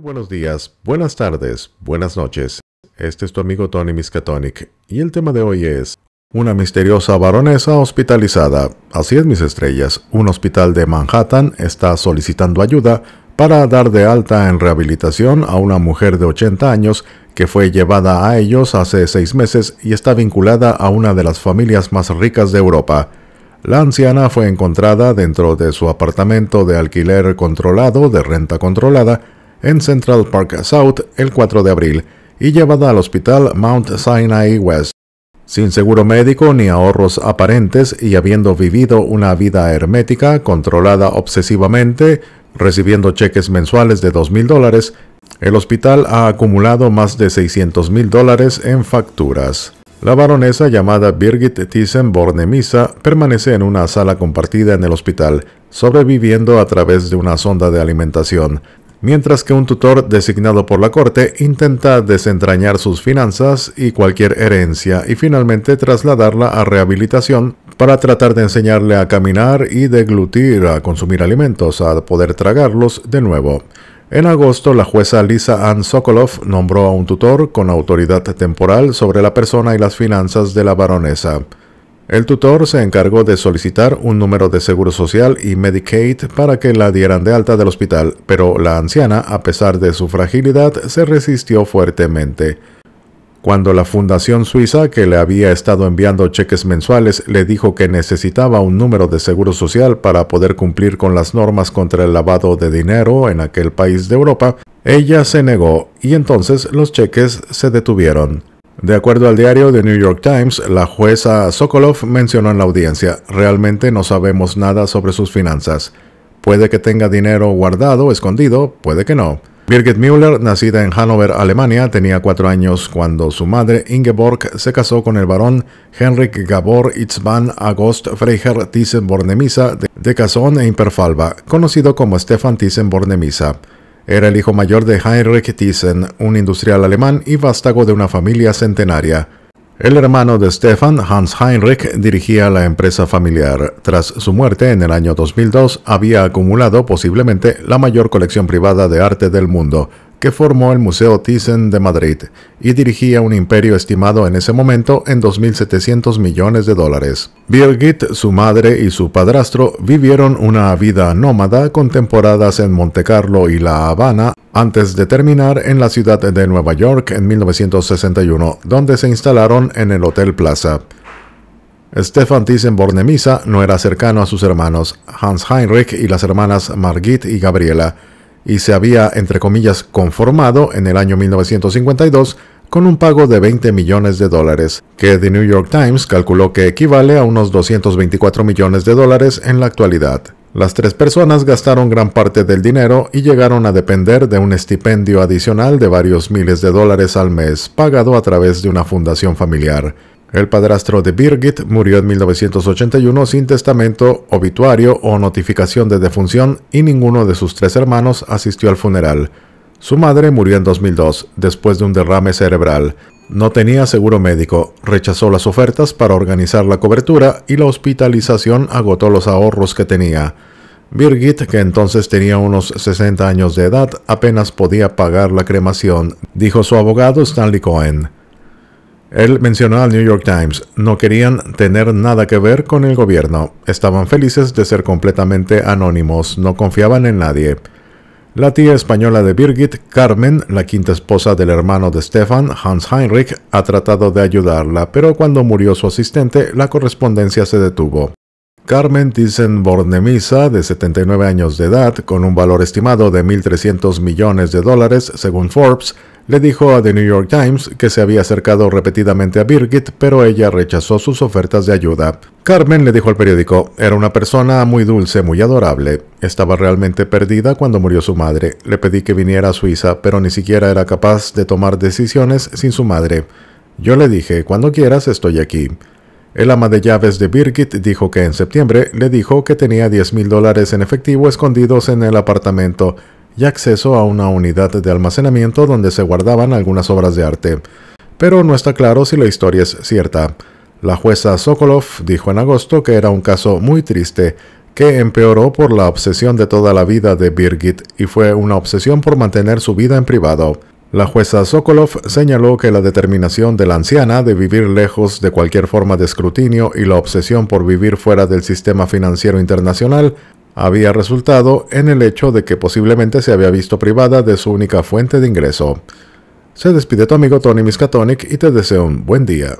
Buenos días, buenas tardes, buenas noches. Este es tu amigo Tony Miskatonic y el tema de hoy es una misteriosa baronesa hospitalizada. Así es, mis estrellas, un hospital de Manhattan está solicitando ayuda para dar de alta en rehabilitación a una mujer de 80 años que fue llevada a ellos hace seis meses y está vinculada a una de las familias más ricas de Europa. La anciana fue encontrada dentro de su apartamento de alquiler controlado de renta controlada en Central Park South el 4 de abril y llevada al hospital Mount Sinai West. Sin seguro médico ni ahorros aparentes y habiendo vivido una vida hermética controlada obsesivamente, recibiendo cheques mensuales de 2.000 dólares, el hospital ha acumulado más de $600,000 dólares en facturas. La baronesa llamada Birgit Thyssen Bornemisa permanece en una sala compartida en el hospital, sobreviviendo a través de una sonda de alimentación, mientras que un tutor designado por la corte intenta desentrañar sus finanzas y cualquier herencia y finalmente trasladarla a rehabilitación para tratar de enseñarle a caminar y deglutir, a consumir alimentos, a poder tragarlos de nuevo. En agosto, la jueza Lisa Ann Sokolov nombró a un tutor con autoridad temporal sobre la persona y las finanzas de la baronesa. El tutor se encargó de solicitar un número de seguro social y Medicaid para que la dieran de alta del hospital, pero la anciana, a pesar de su fragilidad, se resistió fuertemente. Cuando la Fundación Suiza, que le había estado enviando cheques mensuales, le dijo que necesitaba un número de seguro social para poder cumplir con las normas contra el lavado de dinero en aquel país de Europa, ella se negó y entonces los cheques se detuvieron. De acuerdo al diario The New York Times, la jueza Sokolov mencionó en la audiencia, realmente no sabemos nada sobre sus finanzas. Puede que tenga dinero guardado, escondido, puede que no. Birgit Müller, nacida en Hannover, Alemania, tenía cuatro años cuando su madre Ingeborg se casó con el barón Henrik Gabor Itzban August Freiherr Thyssen-Bornemisza de Cazón e Imperfalva, conocido como Stefan Thyssen-Bornemisza. Era el hijo mayor de Heinrich Thyssen, un industrial alemán y vástago de una familia centenaria. El hermano de Stefan, Hans Heinrich, dirigía la empresa familiar. Tras su muerte en el año 2002, había acumulado posiblemente la mayor colección privada de arte del mundo que formó el Museo Thyssen de Madrid y dirigía un imperio estimado en ese momento en 2.700 millones de dólares. Birgit, su madre y su padrastro vivieron una vida nómada con temporadas en Carlo y La Habana antes de terminar en la ciudad de Nueva York en 1961, donde se instalaron en el Hotel Plaza. Stefan Thyssen-Bornemisza no era cercano a sus hermanos Hans Heinrich y las hermanas Margit y Gabriela y se había, entre comillas, conformado en el año 1952 con un pago de 20 millones de dólares, que The New York Times calculó que equivale a unos 224 millones de dólares en la actualidad. Las tres personas gastaron gran parte del dinero y llegaron a depender de un estipendio adicional de varios miles de dólares al mes pagado a través de una fundación familiar. El padrastro de Birgit murió en 1981 sin testamento, obituario o notificación de defunción y ninguno de sus tres hermanos asistió al funeral. Su madre murió en 2002 después de un derrame cerebral. No tenía seguro médico, rechazó las ofertas para organizar la cobertura y la hospitalización agotó los ahorros que tenía. Birgit, que entonces tenía unos 60 años de edad, apenas podía pagar la cremación, dijo su abogado Stanley Cohen. Él mencionó al New York Times, no querían tener nada que ver con el gobierno, estaban felices de ser completamente anónimos, no confiaban en nadie. La tía española de Birgit, Carmen, la quinta esposa del hermano de Stefan, Hans Heinrich, ha tratado de ayudarla, pero cuando murió su asistente, la correspondencia se detuvo. Carmen thyssen misa, de 79 años de edad, con un valor estimado de 1.300 millones de dólares según Forbes, le dijo a The New York Times que se había acercado repetidamente a Birgit, pero ella rechazó sus ofertas de ayuda. Carmen le dijo al periódico, era una persona muy dulce, muy adorable. Estaba realmente perdida cuando murió su madre. Le pedí que viniera a Suiza, pero ni siquiera era capaz de tomar decisiones sin su madre. Yo le dije, cuando quieras estoy aquí. El ama de llaves de Birgit dijo que en septiembre le dijo que tenía 10 mil dólares en efectivo escondidos en el apartamento y acceso a una unidad de almacenamiento donde se guardaban algunas obras de arte. Pero no está claro si la historia es cierta. La jueza Sokolov dijo en agosto que era un caso muy triste, que empeoró por la obsesión de toda la vida de Birgit y fue una obsesión por mantener su vida en privado. La jueza Sokolov señaló que la determinación de la anciana de vivir lejos de cualquier forma de escrutinio y la obsesión por vivir fuera del sistema financiero internacional había resultado en el hecho de que posiblemente se había visto privada de su única fuente de ingreso. Se despide tu amigo Tony Miskatonic y te deseo un buen día.